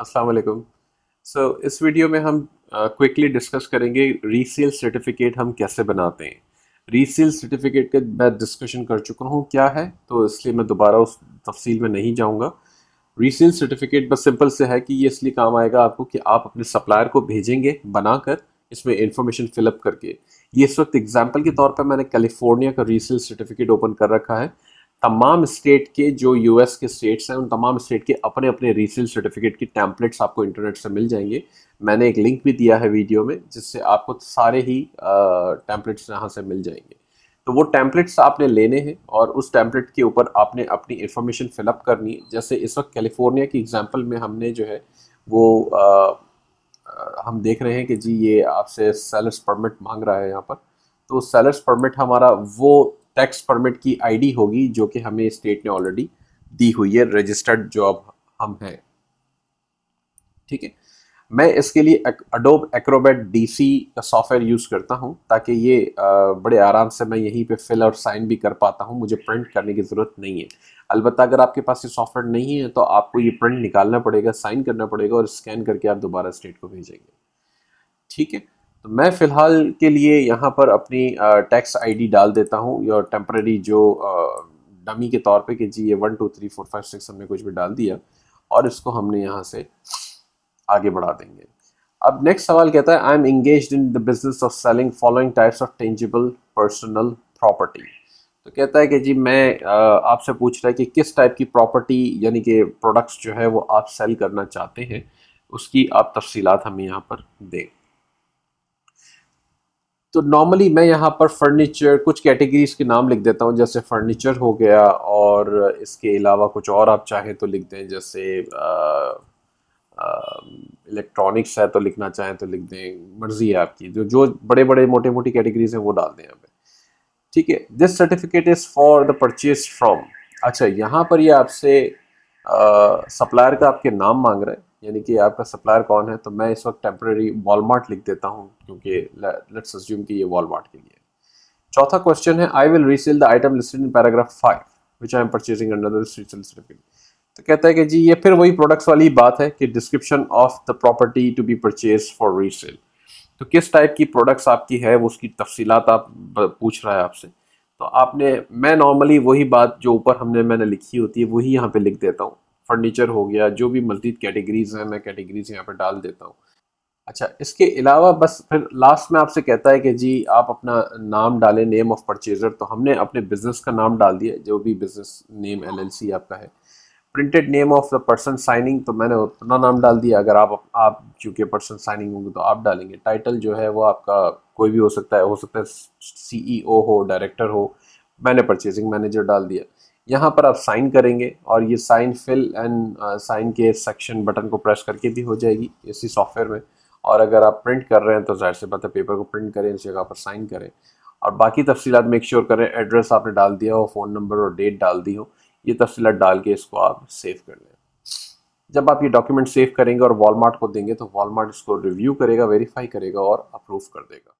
अस्सलाम सो इस वीडियो में हम क्विकली uh, डिस्कस करेंगे रीसेल सर्टिफिकेट हम कैसे बनाते हैं रीसेल सर्टिफिकेट का मैं डिस्कशन कर चुका हूँ क्या है तो इसलिए मैं दोबारा उस तफसील में नहीं जाऊँगा रीसेल सर्टिफिकेट बस सिंपल से है कि ये इसलिए काम आएगा आपको कि आप अपने सप्लायर को भेजेंगे बनाकर इसमें इंफॉर्मेशन फिलअप करके ये इस वक्त एग्जाम्पल के तौर पर मैंने कैलिफोर्निया का रीसेल सर्टिफिकेट ओपन कर रखा है तमाम स्टेट के जो यूएस के स्टेट्स हैं उन तमाम स्टेट के अपने अपने रीसेल सर्टिफिकेट की टैंपलेट्स आपको इंटरनेट से मिल जाएंगे मैंने एक लिंक भी दिया है वीडियो में जिससे आपको सारे ही टैंपलेट्स यहाँ से मिल जाएंगे तो वो टैंपलेट्स आपने लेने हैं और उस टैंपलेट के ऊपर आपने अपनी इन्फॉर्मेशन फिलअप करनी है जैसे इस वक्त कैलिफोर्निया की एग्जाम्पल में हमने जो है वो आ, हम देख रहे हैं कि जी ये आपसे सेलर्स परमिट मांग रहा है यहाँ पर तो सेलर्स परमिट हमारा वो टैक्स परमिट की आईडी होगी जो कि हमें स्टेट ने ऑलरेडी दी हुई है रजिस्टर्ड जॉब हम हैं ठीक है मैं इसके लिए अडोब एक्रोबेट डीसी का सॉफ्टवेयर यूज़ करता हूं ताकि ये बड़े आराम से मैं यहीं पे फिल और साइन भी कर पाता हूं मुझे प्रिंट करने की ज़रूरत नहीं है अलबत् अगर आपके पास ये सॉफ्टवेयर नहीं है तो आपको ये प्रिंट निकालना पड़ेगा साइन करना पड़ेगा और स्कैन करके आप दोबारा स्टेट को भेजेंगे ठीक है तो मैं फ़िलहाल के लिए यहाँ पर अपनी टैक्स आईडी डाल देता हूँ या टेम्प्रेरी जो डमी के तौर पे कि जी ये one two three four five six हमने कुछ भी डाल दिया और इसको हमने यहाँ से आगे बढ़ा देंगे अब नेक्स्ट सवाल कहता है I am engage in the business of selling following types of tangible personal property तो कहता है कि जी मैं आपसे पूछ रहा है कि किस टाइप की प्रॉपर्टी यानी कि प्रोडक्ट्स जो है वो आप सेल करना चाहते हैं उसकी आप तफसीलात हमें यहाँ पर दें तो नॉर्मली मैं यहाँ पर फर्नीचर कुछ कैटेगरीज के नाम लिख देता हूँ जैसे फर्नीचर हो गया और इसके अलावा कुछ और आप चाहें तो लिख दें जैसे इलेक्ट्रॉनिक्स है तो लिखना चाहें तो लिख दें मर्जी है आपकी जो जो बड़े बड़े मोटे मोटी कैटेगरीज हैं वो डाल दें यहाँ ठीक है this certificate is for the purchase from अच्छा यहाँ पर ये यह आपसे सप्लायर का आपके नाम मांग रहे हैं यानी कि आपका सप्लायर कौन है तो मैं इस वक्त टेम्प्रेरी वॉलमार्ट लिख देता हूँ क्योंकि लेट्स अज्यूम कि ये वॉलमार्ट के लिए चौथा क्वेश्चन है I will resale the item listed in paragraph five which I am purchasing तो कहता है कि जी ये फिर वही प्रोडक्ट्स वाली बात है कि description of the property to be purchase for resale तो किस टाइप की प्रोडक्ट्स आपकी है वो उसकी तफसीलात आप पूछ रहा है आपसे तो आपने मैं नॉर्मली वही बात जो ऊपर हमने मैंने लिखी होती है वही यहाँ पे लिख देता हूँ फर्नीचर हो गया जो भी मजीद कैटेगरीज हैं मैं कैटेगरीज यहाँ पर डाल देता हूँ अच्छा इसके अलावा बस फिर लास्ट में आपसे कहता है कि जी आप अपना नाम डालें नेम ऑफ परचेजर तो हमने अपने बिजनेस का नाम डाल दिया जो भी बिजनेस नेम एलएलसी आपका है printed name of the person signing तो मैंने अपना नाम डाल दिया अगर आप आप चूँकि पर्सन साइनिंग होंगे तो आप डालेंगे टाइटल जो है वो आपका कोई भी हो सकता है हो सकता है सी e हो डायरेक्टर हो मैंने परचेजिंग मैनेजर डाल दिया यहाँ पर आप साइन करेंगे और ये साइन फिल एंड साइन के सेक्शन बटन को प्रेस करके भी हो जाएगी इसी सॉफ्टवेयर में और अगर आप प्रिंट कर रहे हैं तो जाहिर से बात है पेपर को प्रिंट करें इस जगह पर साइन करें और बाकी तफसीत मेक श्योर करें एड्रेस आपने डाल दिया हो फ़ोन नंबर और डेट डाल दी हो ये तफसीत डाल के इसको आप सेव कर लें जब आप ये डॉक्यूमेंट सेव करेंगे और वॉलमार्ट को देंगे तो वॉलमार्ट इसको रिव्यू करेगा वेरीफाई करेगा और अप्रूव कर देगा